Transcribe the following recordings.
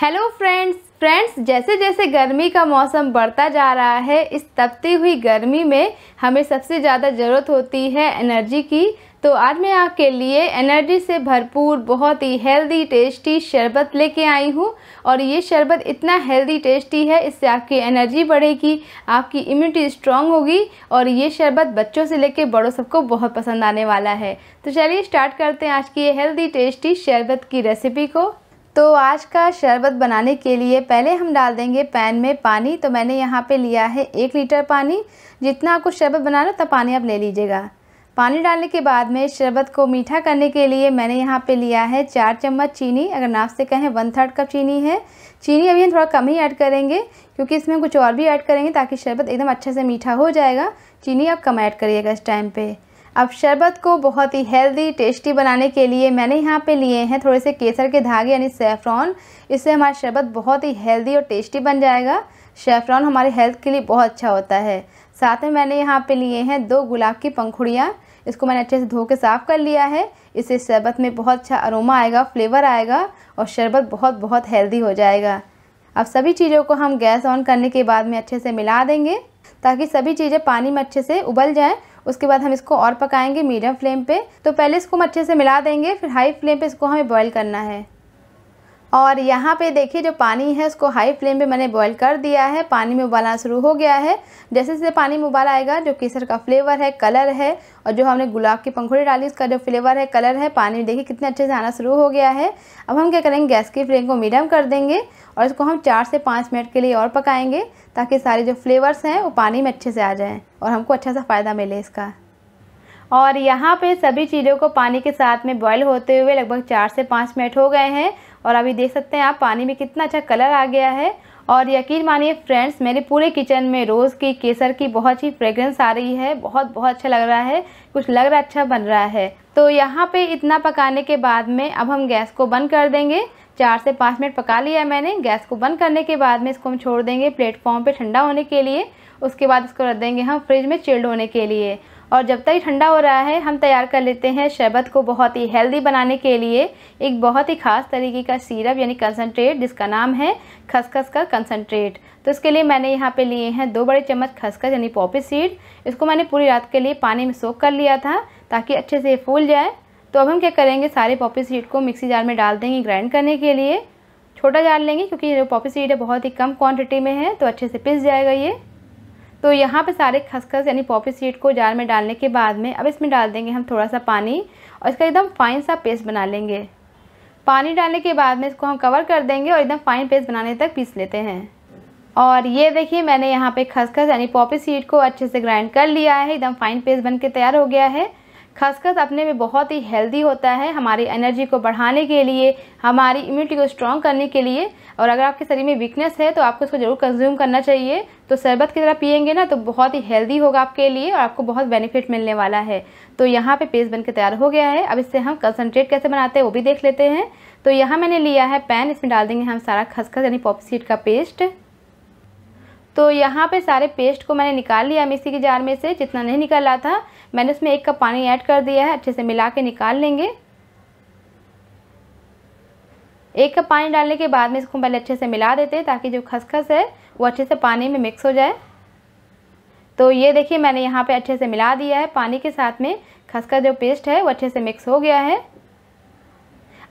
hello friends friends जैसे जैसे गर्मी का मौसम बढ़ता जा रहा है इस तपती हुई गर्मी में हमें सबसे ज़्यादा ज़रूरत होती है एनर्जी की तो आज मैं आपके लिए एनर्जी से भरपूर बहुत ही हेल्दी टेस्टी शरबत लेके आई हूँ और ये शरबत इतना हेल्दी टेस्टी है इससे आपकी एनर्जी बढ़ेगी आपकी इम्यूनिटी स्ट्रांग होगी और ये शरबत बच्चों से लेके बड़ों सबको बहुत पसंद आने वाला है तो चलिए स्टार्ट करते हैं आज की ये हेल्दी टेस्टी शरबत की रेसिपी को तो आज का शरबत बनाने के लिए पहले हम डाल देंगे पैन में पानी तो मैंने यहाँ पे लिया है एक लीटर पानी जितना आपको शरबत बनाना उतना पानी आप ले लीजिएगा पानी डालने के बाद में शरबत को मीठा करने के लिए मैंने यहाँ पे लिया है चार चम्मच चीनी अगर नाप से कहें वन थर्ड कप चीनी है चीनी अभी हम थोड़ा कम ही ऐड करेंगे क्योंकि इसमें कुछ और भी ऐड करेंगे ताकि शरबत एकदम अच्छे से मीठा हो जाएगा चीनी आप कम ऐड करिएगा इस टाइम पर अब शरबत को बहुत ही हेल्दी टेस्टी बनाने के लिए मैंने यहाँ पे लिए हैं थोड़े से केसर के धागे यानी सेफ्रॉन इससे हमारा शरबत बहुत ही हेल्दी और टेस्टी बन जाएगा सेफ्रॉन हमारे हेल्थ के लिए बहुत अच्छा होता है साथ में मैंने यहाँ पे लिए हैं दो गुलाब की पंखुड़ियाँ इसको मैंने अच्छे से धो के साफ़ कर लिया है इससे शरबत में बहुत अच्छा अरोमा आएगा फ्लेवर आएगा और शरबत बहुत बहुत हेल्दी हो जाएगा अब सभी चीज़ों को हम गैस ऑन करने के बाद में अच्छे से मिला देंगे ताकि सभी चीज़ें पानी में अच्छे से उबल जाएँ उसके बाद हम इसको और पकाएंगे मीडियम फ्लेम पे तो पहले इसको हम अच्छे से मिला देंगे फिर हाई फ्लेम पे इसको हमें बॉईल करना है और यहाँ पे देखिए जो पानी है उसको हाई फ्लेम पे मैंने बॉईल कर दिया है पानी में उबालना शुरू हो गया है जैसे जैसे पानी में उबाल आएगा जो केसर का फ्लेवर है कलर है और जो हमने गुलाब की पंखुड़ी डाली उसका जो फ्लेवर है कलर है पानी में देखिए कितने अच्छे से आना शुरू हो गया है अब हम क्या करेंगे गैस की फ्लेम को मीडियम कर देंगे और इसको हम चार से पाँच मिनट के लिए और पकाएँगे ताकि सारे जो फ्लेवर्स हैं वो पानी में अच्छे से आ जाएँ और हमको अच्छा सा फ़ायदा मिले इसका और यहाँ पे सभी चीज़ों को पानी के साथ में बॉईल होते हुए लगभग चार से पाँच मिनट हो गए हैं और अभी देख सकते हैं आप पानी में कितना अच्छा कलर आ गया है और यकीन मानिए फ्रेंड्स मेरे पूरे किचन में रोज़ की केसर की बहुत ही फ्रेग्रेंस आ रही है बहुत बहुत अच्छा लग रहा है कुछ लग रहा अच्छा बन रहा है तो यहाँ पे इतना पकाने के बाद में अब हम गैस को बंद कर देंगे चार से पाँच मिनट पका लिया मैंने गैस को बंद करने के बाद में इसको हम छोड़ देंगे प्लेटफॉर्म पर ठंडा होने के लिए उसके बाद इसको रख देंगे हम फ्रिज में चिल्ड होने के लिए और जब तक ठंडा हो रहा है हम तैयार कर लेते हैं शरबत को बहुत ही हेल्दी बनाने के लिए एक बहुत ही ख़ास तरीके का सीरप यानी कंसनट्रेट जिसका नाम है खसखस का कंसनट्रेट तो इसके लिए मैंने यहाँ पे लिए हैं दो बड़े चम्मच खसखस यानी पॉपी सीड इसको मैंने पूरी रात के लिए पानी में सोख कर लिया था ताकि अच्छे से फूल जाए तो अब हम क्या करेंगे सारे पॉपी सीड को मिक्सी जार में डाल देंगे ग्राइंड करने के लिए छोटा जार लेंगे क्योंकि जो पॉपी सीड है बहुत ही कम क्वान्टिटी में है तो अच्छे से पिस जाएगा ये तो यहाँ पे सारे खसखस यानी पॉपी सीड को जार में डालने के बाद में अब इसमें डाल देंगे हम थोड़ा सा पानी और इसका एकदम फाइन सा पेस्ट बना लेंगे पानी डालने के बाद में इसको हम कवर कर देंगे और एकदम फाइन पेस्ट बनाने तक पीस लेते हैं और ये देखिए मैंने यहाँ पे खसखस यानी पॉपी सीड को अच्छे से ग्राइंड कर लिया है एकदम फाइन पेस्ट बन के तैयार हो गया है खसखस अपने में बहुत ही हेल्दी होता है हमारी एनर्जी को बढ़ाने के लिए हमारी इम्यूनिटी को स्ट्रॉन्ग करने के लिए और अगर आपके शरीर में वीकनेस है तो आपको इसको ज़रूर कंज्यूम करना चाहिए तो शरबत की तरह पियेंगे ना तो बहुत ही हेल्दी होगा आपके लिए और आपको बहुत बेनिफिट मिलने वाला है तो यहाँ पे पेस्ट बन के तैयार हो गया है अब इससे हम कंसनट्रेट कैसे बनाते हैं वो भी देख लेते हैं तो यहाँ मैंने लिया है पैन इसमें डाल देंगे हम सारा खसखस यानी पॉपसीड का पेस्ट तो यहाँ पे सारे पेस्ट को मैंने निकाल लिया मिक्सी के जार में से जितना नहीं निकल रहा था मैंने उसमें एक कप पानी ऐड कर दिया है अच्छे से मिला के निकाल लेंगे एक कप पानी डालने के बाद में इसको पहले अच्छे से मिला देते हैं ताकि जो खसखस है वो अच्छे से पानी में मिक्स हो जाए तो ये देखिए मैंने यहाँ पे अच्छे से मिला दिया है पानी के साथ में खसखस जो पेस्ट है वो अच्छे से मिक्स हो गया है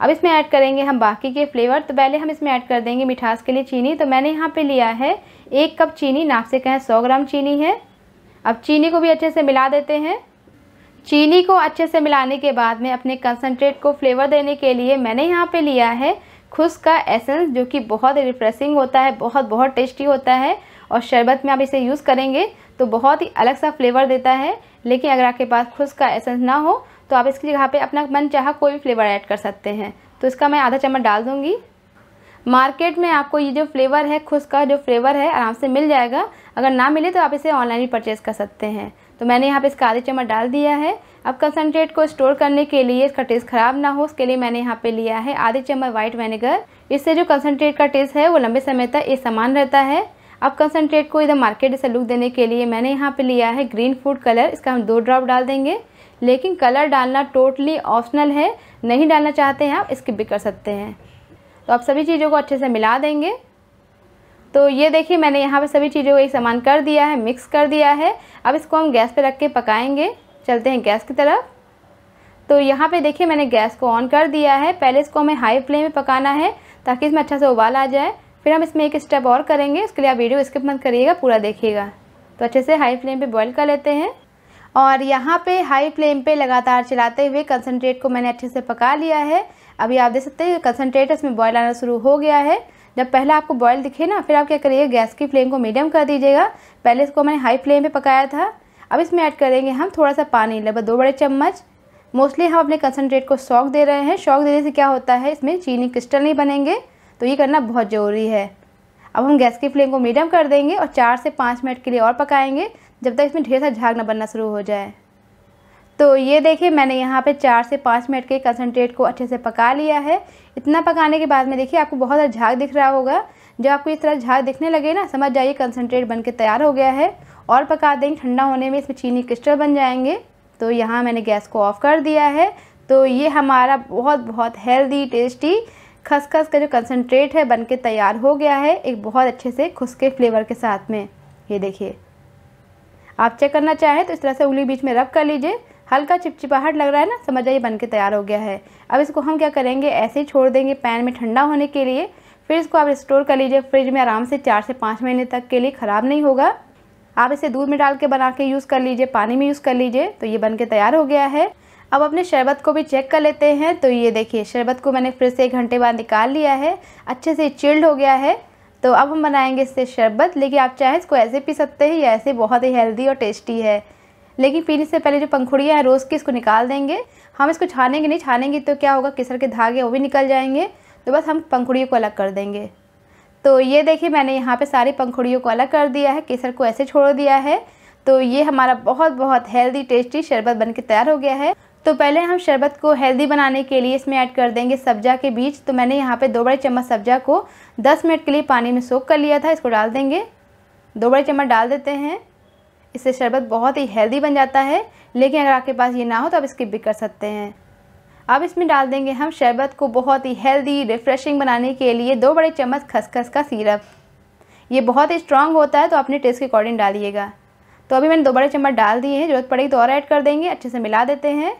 अब इसमें ऐड करेंगे हम बाकी के फ्लेवर तो पहले हम इसमें ऐड कर देंगे मिठास के लिए चीनी तो मैंने यहाँ पे लिया है एक कप चीनी नाप से कहें सौ ग्राम चीनी है अब चीनी को भी अच्छे से मिला देते हैं चीनी को अच्छे से मिलाने के बाद में अपने कंसनट्रेट को फ्लेवर देने के लिए मैंने यहाँ पर लिया है खुश का एसेंस जो कि बहुत रिफ्रेशिंग होता है बहुत बहुत टेस्टी होता है और शरबत में आप इसे यूज़ करेंगे तो बहुत ही अलग सा फ्लेवर देता है लेकिन अगर आपके पास खुश का एसेंस ना हो तो आप इसकी जगह पे अपना मन चाह कोई भी फ्लेवर ऐड कर सकते हैं तो इसका मैं आधा चम्मच डाल दूँगी मार्केट में आपको ये जो फ्लेवर है खुश का जो फ्लेवर है आराम से मिल जाएगा अगर ना मिले तो आप इसे ऑनलाइन भी परचेज़ कर सकते हैं तो मैंने यहाँ पे इसका आधे चम्मच डाल दिया है अब कंसनट्रेट को स्टोर करने के लिए इसका टेस्ट ख़राब ना हो उसके लिए मैंने यहाँ पे लिया है आधे चम्मच वाइट वेनेगर इससे जो कंसनट्रेट का टेस्ट है वो लंबे समय तक ये समान रहता है अब कंसनट्रेट को इधर मार्केट से लुक देने के लिए मैंने यहाँ पे लिया है ग्रीन फूड कलर इसका हम दो ड्रॉप डाल देंगे लेकिन कलर डालना टोटली ऑप्शनल है नहीं डालना चाहते हैं आप स्किप भी कर सकते हैं तो आप सभी चीज़ों को अच्छे से मिला देंगे तो ये देखिए मैंने यहाँ पे सभी चीज़ों को एक समान कर दिया है मिक्स कर दिया है अब इसको हम गैस पे रख के पकाएंगे चलते हैं गैस की तरफ तो यहाँ पे देखिए मैंने गैस को ऑन कर दिया है पहले इसको हमें हाई फ्लेम में पकाना है ताकि इसमें अच्छा से उबाल आ जाए फिर हम इसमें एक स्टेप और करेंगे उसके लिए आप वीडियो स्किप मत करिएगा पूरा देखिएगा तो अच्छे से हाई फ्लेम पर बॉयल कर लेते हैं और यहाँ पे हाई फ्लेम पे लगातार चलाते हुए कंसनट्रेट को मैंने अच्छे से पका लिया है अभी आप देख सकते हैं कंसनट्रेट इसमें बॉयल आना शुरू हो गया है जब पहला आपको बॉयल दिखे ना फिर आप क्या करिएगा गैस की फ्लेम को मीडियम कर दीजिएगा पहले इसको मैंने हाई फ्लेम पे पकाया था अब इसमें ऐड करेंगे हम थोड़ा सा पानी लगभग दो बड़े चम्मच मोस्टली हम अपने कंसनट्रेट को शौक दे रहे हैं शौक देने से क्या होता है इसमें चीनी क्रिस्टल नहीं बनेंगे तो ये करना बहुत ज़रूरी है अब हम गैस की फ्लेम को मीडियम कर देंगे और चार से पाँच मिनट के लिए और पकाएंगे जब तक इसमें ढेर सारा झाग ना बनना शुरू हो जाए तो ये देखिए मैंने यहाँ पे चार से पाँच मिनट के कंसनट्रेट को अच्छे से पका लिया है इतना पकाने के बाद में देखिए आपको बहुत सारा झाग दिख रहा होगा जब आपको इस तरह झाग दिखने लगे ना समझ जाइए कंसनट्रेट बन के तैयार हो गया है और पका देंगे ठंडा होने में इसमें चीनी क्रिस्टल बन जाएंगे तो यहाँ मैंने गैस को ऑफ़ कर दिया है तो ये हमारा बहुत बहुत हेल्दी टेस्टी खसखस का जो कंसनट्रेट है बन के तैयार हो गया है एक बहुत अच्छे से खुशके फ्लेवर के साथ में ये देखिए आप चेक करना चाहें तो इस तरह से उंगली बीच में रब कर लीजिए हल्का चिपचिपाहट लग रहा है ना समझ आइए बन के तैयार हो गया है अब इसको हम क्या करेंगे ऐसे ही छोड़ देंगे पैन में ठंडा होने के लिए फिर इसको आप स्टोर कर लीजिए फ्रिज में आराम से चार से पाँच महीने तक के लिए ख़राब नहीं होगा आप इसे दूध में डाल के बना के यूज़ कर लीजिए पानी में यूज़ कर लीजिए तो ये बन के तैयार हो गया है अब अपने शरबत को भी चेक कर लेते हैं तो ये देखिए शरबत को मैंने फ्रिज से एक घंटे बाद निकाल लिया है अच्छे से चिल्ड हो गया है तो अब हम बनाएंगे इससे शरबत लेकिन आप चाहें इसको ऐसे पी सकते हैं या ऐसे बहुत ही हेल्दी और टेस्टी है लेकिन पीने से पहले जो पंखुड़ियाँ हैं रोज़ की इसको निकाल देंगे हम इसको छानेंगे नहीं छानेंगे तो क्या होगा किसर के धागे वो भी निकल जाएंगे तो बस हम पंखुड़ियों को अलग कर देंगे तो ये देखिए मैंने यहाँ पे सारी पंखुड़ियों को अलग कर दिया है केसर को ऐसे छोड़ दिया है तो ये हमारा बहुत बहुत हेल्दी टेस्टी शरबत बन के तैयार हो गया है तो पहले हम शरबत को हेल्दी बनाने के लिए इसमें ऐड कर देंगे सब्जा के बीज तो मैंने यहाँ पे दो बड़े चम्मच सब्जा को 10 मिनट के लिए पानी में सोख कर लिया था इसको डाल देंगे दो बड़े चम्मच डाल देते हैं इससे शरबत बहुत ही हेल्दी बन जाता है लेकिन अगर आपके पास ये ना हो तो आप स्किप भी कर सकते हैं अब इसमें डाल देंगे हम शरबत को बहुत ही हेल्दी रिफ़्रेशिंग बनाने के लिए दो बड़े चम्मच खसखस का सीरप ये बहुत ही स्ट्रॉन्ग होता है तो अपने टेस्ट के अकॉर्डिंग डालिएगा तो अभी मैंने दो बड़े चम्मच डाल दिए हैं जरूरत पड़ेगी तो और ऐड कर देंगे अच्छे से मिला देते हैं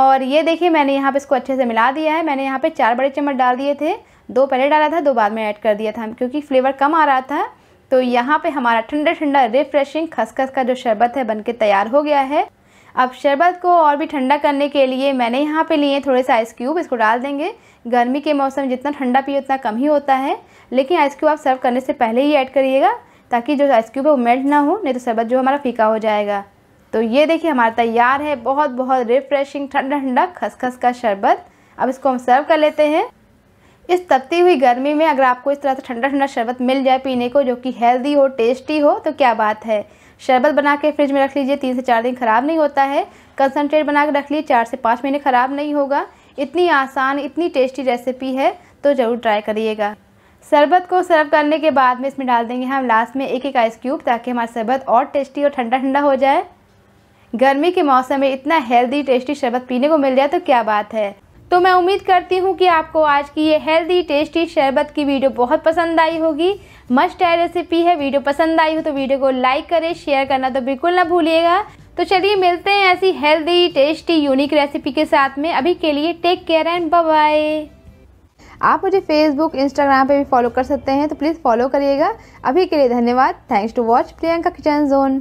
और ये देखिए मैंने यहाँ पे इसको अच्छे से मिला दिया है मैंने यहाँ पे चार बड़े चम्मच डाल दिए थे दो पहले डाला था दो बाद में ऐड कर दिया था क्योंकि फ्लेवर कम आ रहा था तो यहाँ पे हमारा ठंडा ठंडा रिफ्रेशिंग खसखस का जो शरबत है बनके तैयार हो गया है अब शरबत को और भी ठंडा करने के लिए मैंने यहाँ पे लिए थोड़े से आइस क्यूब इसको डाल देंगे गर्मी के मौसम जितना ठंडा पिए उतना कम ही होता है लेकिन आइस क्यूब आप सर्व करने से पहले ही ऐड करिएगा ताकि जो आइस क्यूब है वो मेल्ट ना हो नहीं तो शरबत जो हमारा फीका हो जाएगा तो ये देखिए हमारा तैयार है बहुत बहुत रिफ्रेशिंग ठंडा ठंडा खसखस का शरबत अब इसको हम सर्व कर लेते हैं इस तपती हुई गर्मी में अगर आपको इस तरह से ठंडा ठंडा शरबत मिल जाए पीने को जो कि हेल्दी हो टेस्टी हो तो क्या बात है शरबत बना के फ्रिज में रख लीजिए तीन से चार दिन ख़राब नहीं होता है कंसनट्रेट बना के रख लीजिए चार से पाँच महीने ख़राब नहीं होगा इतनी आसान इतनी टेस्टी रेसिपी है तो ज़रूर ट्राई करिएगा शरबत को सर्व करने के बाद में इसमें डाल देंगे हम लास्ट में एक एक आइस क्यूब ताकि हमारा शरबत और टेस्टी और ठंडा ठंडा हो जाए गर्मी के मौसम में इतना हेल्दी टेस्टी शरबत पीने को मिल जाए तो क्या बात है तो मैं उम्मीद करती हूँ कि आपको आज की ये हेल्दी टेस्टी शरबत की वीडियो बहुत पसंद आई होगी मस्ट है रेसिपी है वीडियो पसंद आई हो तो वीडियो को लाइक करें शेयर करना तो बिल्कुल ना भूलिएगा तो चलिए मिलते हैं ऐसी हेल्दी टेस्टी यूनिक रेसिपी के साथ में अभी के लिए टेक केयर एंड बाय आप मुझे फेसबुक इंस्टाग्राम पे भी फॉलो कर सकते हैं तो प्लीज़ फॉलो करिएगा अभी के लिए धन्यवाद thanks to watch Priyanka kitchen zone